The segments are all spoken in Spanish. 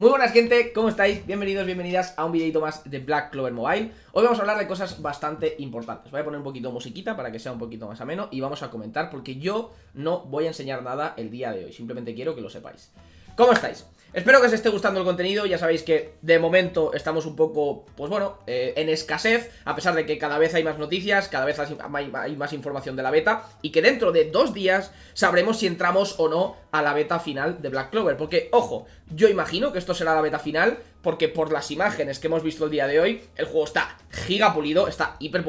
Muy buenas gente, ¿cómo estáis? Bienvenidos, bienvenidas a un videito más de Black Clover Mobile Hoy vamos a hablar de cosas bastante importantes Voy a poner un poquito musiquita para que sea un poquito más ameno Y vamos a comentar porque yo no voy a enseñar nada el día de hoy Simplemente quiero que lo sepáis ¿Cómo estáis? Espero que os esté gustando el contenido, ya sabéis que de momento estamos un poco, pues bueno, eh, en escasez, a pesar de que cada vez hay más noticias, cada vez hay, más información de la beta, y que dentro de dos días sabremos si entramos o no a la beta final de Black Clover, porque, ojo, yo imagino que esto será la beta final, porque por las imágenes que hemos visto el día de hoy, el juego está giga está hiper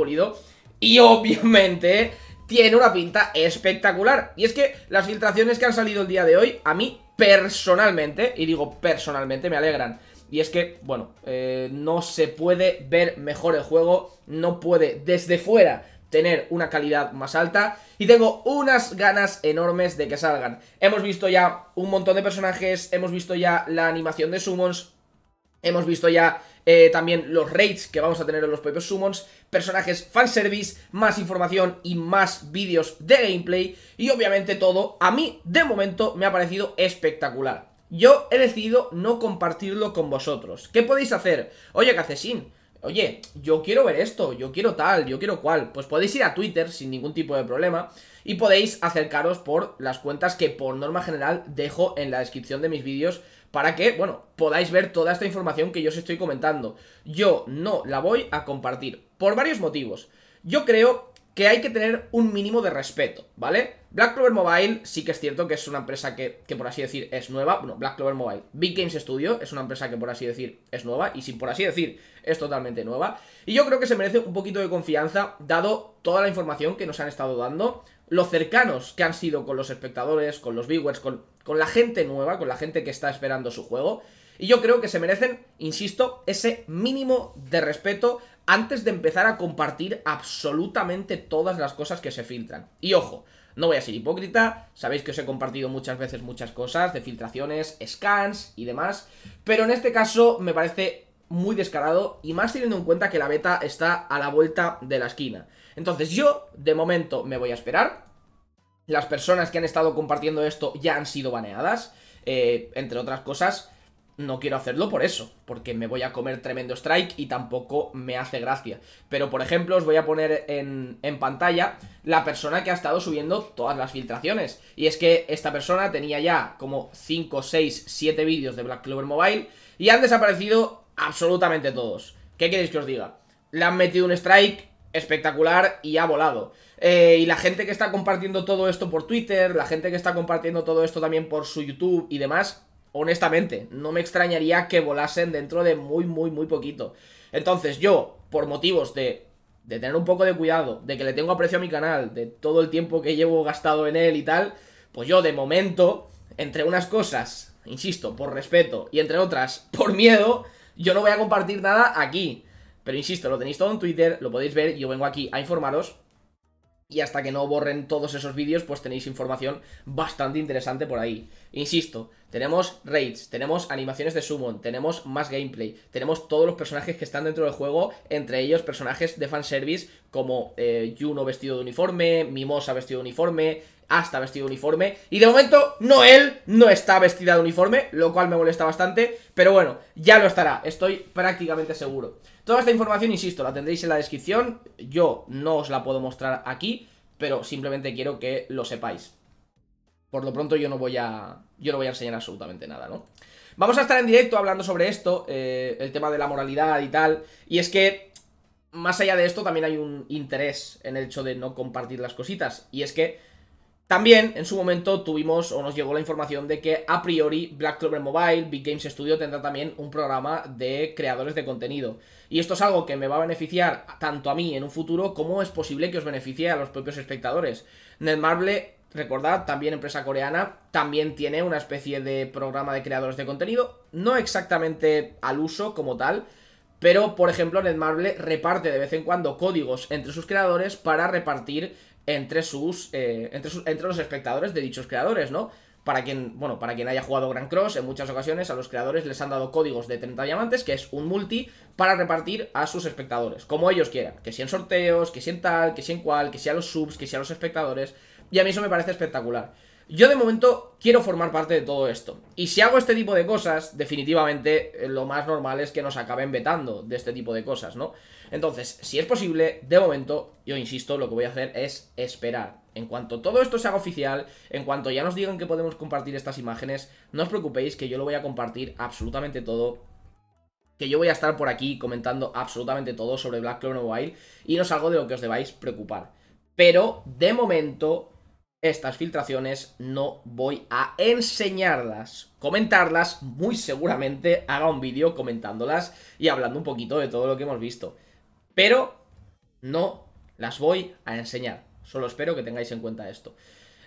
y obviamente tiene una pinta espectacular. Y es que las filtraciones que han salido el día de hoy, a mí personalmente, y digo personalmente, me alegran. Y es que, bueno, eh, no se puede ver mejor el juego, no puede desde fuera tener una calidad más alta y tengo unas ganas enormes de que salgan. Hemos visto ya un montón de personajes, hemos visto ya la animación de summons, hemos visto ya eh, también los raids que vamos a tener en los propios summons, personajes fanservice, más información y más vídeos de gameplay y obviamente todo, a mí de momento me ha parecido espectacular. Yo he decidido no compartirlo con vosotros. ¿Qué podéis hacer? Oye, sin oye, yo quiero ver esto, yo quiero tal, yo quiero cual. Pues podéis ir a Twitter sin ningún tipo de problema y podéis acercaros por las cuentas que por norma general dejo en la descripción de mis vídeos para que, bueno, podáis ver toda esta información que yo os estoy comentando. Yo no la voy a compartir, por varios motivos. Yo creo que hay que tener un mínimo de respeto, ¿vale? Black Clover Mobile sí que es cierto que es una empresa que, por así decir es nueva, bueno, Black Clover Mobile, Big Games Studio es una empresa que por así decir es nueva y sin por así decir es totalmente nueva y yo creo que se merece un poquito de confianza dado toda la información que nos han estado dando, lo cercanos que han sido con los espectadores, con los viewers, con con la gente nueva, con la gente que está esperando su juego. Y yo creo que se merecen, insisto, ese mínimo de respeto antes de empezar a compartir absolutamente todas las cosas que se filtran. Y ojo, no voy a ser hipócrita, sabéis que os he compartido muchas veces muchas cosas de filtraciones, scans y demás, pero en este caso me parece muy descarado y más teniendo en cuenta que la beta está a la vuelta de la esquina. Entonces yo, de momento, me voy a esperar, las personas que han estado compartiendo esto ya han sido baneadas. Eh, entre otras cosas, no quiero hacerlo por eso, porque me voy a comer tremendo strike y tampoco me hace gracia. Pero, por ejemplo, os voy a poner en, en, pantalla la persona que ha estado subiendo todas las filtraciones. Y es que esta persona tenía ya como 5, 6, 7 vídeos de Black Clover Mobile y han desaparecido absolutamente todos. ¿Qué queréis que os diga? Le han metido un strike, espectacular y ha volado. Eh, y la gente que está compartiendo todo esto por Twitter, la gente que está compartiendo todo esto también por su YouTube y demás, honestamente, no me extrañaría que volasen dentro de muy, muy, muy poquito. Entonces yo, por motivos de, de tener un poco de cuidado, de que le tengo aprecio a mi canal, de todo el tiempo que llevo gastado en él y tal, pues yo de momento, entre unas cosas, insisto, por respeto, y entre otras, por miedo, yo no voy a compartir nada aquí. Pero insisto, lo tenéis todo en Twitter, lo podéis ver, yo vengo aquí a informaros. Y hasta que no borren todos esos vídeos, pues tenéis información bastante interesante por ahí. Insisto, tenemos raids, tenemos animaciones de summon, tenemos más gameplay, tenemos todos los personajes que están dentro del juego, entre ellos personajes de fanservice como Juno eh, vestido de uniforme, Mimosa vestido de uniforme, hasta vestido de uniforme. Y de momento, Noel no está vestida de uniforme, lo cual me molesta bastante. Pero bueno, ya lo estará, estoy prácticamente seguro. Toda esta información, insisto, la tendréis en la descripción. Yo no os la puedo mostrar aquí, pero simplemente quiero que lo sepáis. Por lo pronto yo no voy a, yo no voy a enseñar absolutamente nada, ¿no? Vamos a estar en directo hablando sobre esto, eh, el tema de la moralidad y tal. Y es que, más allá de esto, también hay un interés en el hecho de no compartir las cositas. Y es que también en su momento tuvimos o nos llegó la información de que a priori Black Clover Mobile, Big Games Studio tendrá también un programa de creadores de contenido. Y esto es algo que me va a beneficiar tanto a mí en un futuro como es posible que os beneficie a los propios espectadores. Netmarble, recordad, también empresa coreana, también tiene una especie de programa de creadores de contenido, no exactamente al uso como tal, pero, por ejemplo, Netmarble reparte de vez en cuando códigos entre sus creadores para repartir entre sus, eh, entre, entre los espectadores de dichos creadores, ¿no? Para quien, bueno, para quien haya jugado Grand Cross, en muchas ocasiones a los creadores les han dado códigos de 30 diamantes, que es un multi, para repartir a sus espectadores, como ellos quieran, que sean sorteos, que sean tal, que si cual, que sean los subs, que sean los espectadores, y a mí eso me parece espectacular. Yo de momento quiero formar parte de todo esto. Y si hago este tipo de cosas, definitivamente eh, lo más normal es que nos acaben vetando de este tipo de cosas, ¿no? Entonces, si es posible, de momento, yo insisto, lo que voy a hacer es esperar. En cuanto todo esto se haga oficial, en cuanto ya nos digan que podemos compartir estas imágenes, no os preocupéis que yo lo voy a compartir absolutamente todo que yo voy a estar por aquí comentando absolutamente todo sobre Black Clone Mobile y no es algo de lo que os debáis preocupar. Pero, de momento, estas filtraciones no voy a enseñarlas, comentarlas, muy seguramente haga un vídeo comentándolas y hablando un poquito de todo lo que hemos visto. Pero no las voy a enseñar, solo espero que tengáis en cuenta esto.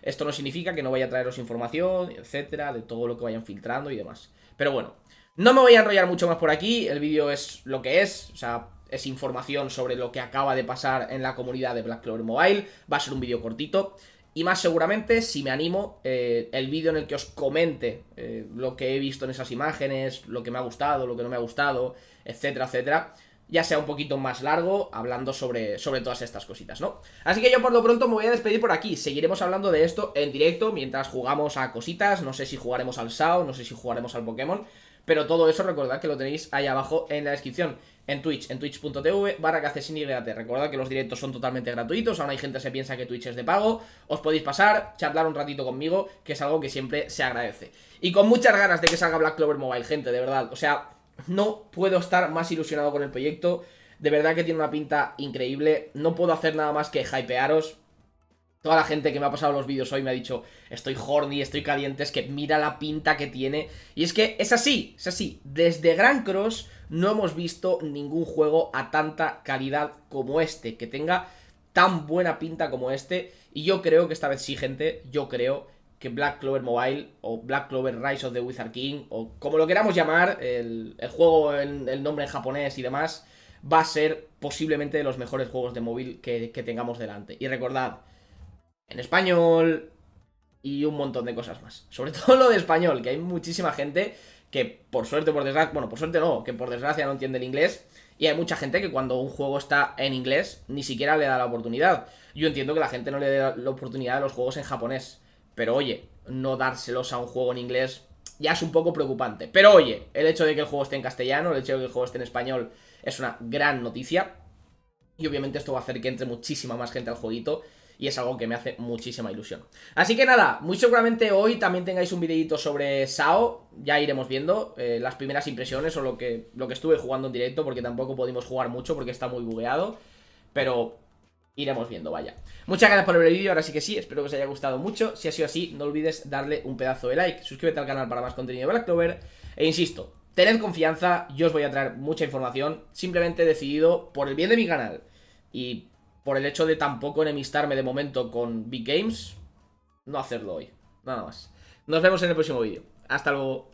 Esto no significa que no vaya a traeros información, etcétera, de todo lo que vayan filtrando y demás. Pero bueno, no me voy a enrollar mucho más por aquí, el vídeo es lo que es, o sea, es información sobre lo que acaba de pasar en la comunidad de Black Clover Mobile, va a ser un vídeo cortito. Y más seguramente, si me animo, eh, el vídeo en el que os comente eh, lo que he visto en esas imágenes, lo que me ha gustado, lo que no me ha gustado, etcétera, etcétera, ya sea un poquito más largo, hablando sobre, sobre todas estas cositas, ¿no? Así que yo por lo pronto me voy a despedir por aquí. Seguiremos hablando de esto en directo mientras jugamos a cositas. No sé si jugaremos al SAO, no sé si jugaremos al Pokémon. Pero todo eso recordad que lo tenéis ahí abajo en la descripción en Twitch, en twitch.tv barra Recordad que los directos son totalmente gratuitos, aún hay gente que se piensa que Twitch es de pago. Os podéis pasar, charlar un ratito conmigo, que es algo que siempre se agradece. Y con muchas ganas de que salga Black Clover Mobile, gente, de verdad. O sea, no puedo estar más ilusionado con el proyecto. De verdad que tiene una pinta increíble. No puedo hacer nada más que hypearos. Toda la gente que me ha pasado los vídeos hoy me ha dicho, estoy horny, estoy caliente, es que mira la pinta que tiene. Y es que es así, es así. Desde Gran Cross no hemos visto ningún juego a tanta calidad como este, que tenga tan buena pinta como este. Y yo creo que esta vez sí, gente, yo creo que Black Clover Mobile o Black Clover Rise of the Wizard King, o como lo queramos llamar, el, juego, en el nombre en japonés y demás, va a ser posiblemente de los mejores juegos de móvil que, que tengamos delante. Y recordad, en español y un montón de cosas más. Sobre todo lo de español, que hay muchísima gente que por suerte, por desgracia, bueno, por suerte no, que por desgracia no entiende el inglés. Y hay mucha gente que cuando un juego está en inglés ni siquiera le da la oportunidad. Yo entiendo que la gente no le dé la oportunidad a los juegos en japonés. Pero oye, no dárselos a un juego en inglés ya es un poco preocupante. Pero oye, el hecho de que el juego esté en castellano, el hecho de que el juego esté en español es una gran noticia. Y obviamente esto va a hacer que entre muchísima más gente al jueguito y es algo que me hace muchísima ilusión. Así que nada, muy seguramente hoy también tengáis un videito sobre SAO, ya iremos viendo eh, las primeras impresiones o lo que, lo que estuve jugando en directo, porque tampoco pudimos jugar mucho porque está muy bugueado, pero iremos viendo, vaya. Muchas gracias por ver el vídeo, ahora sí que sí, espero que os haya gustado mucho. Si ha sido así, no olvides darle un pedazo de like, suscríbete al canal para más contenido de Black Clover, e insisto, tened confianza, yo os voy a traer mucha información, simplemente decidido por el bien de mi canal. Y por el hecho de tampoco enemistarme de momento con Big Games, no hacerlo hoy. Nada más. Nos vemos en el próximo vídeo. Hasta luego.